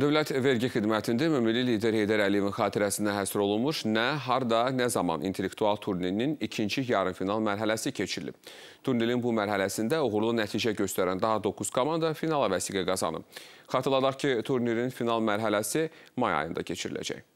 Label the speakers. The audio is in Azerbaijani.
Speaker 1: Dövlət Vergi Xidmətində ümummili lider Heydər Əliyevin xatirəsinə həsr olunmuş Nə, Harda, Nə Zaman intellektual turnirinin ikinci yarımfinal mərhələsi keçirilib. Turnirin bu mərhələsində uğurlu nəticə göstərən daha 9 komanda finala vəsiqə qazanıb. Xatırladaq ki, turnirin final mərhələsi may ayında keçiriləcək.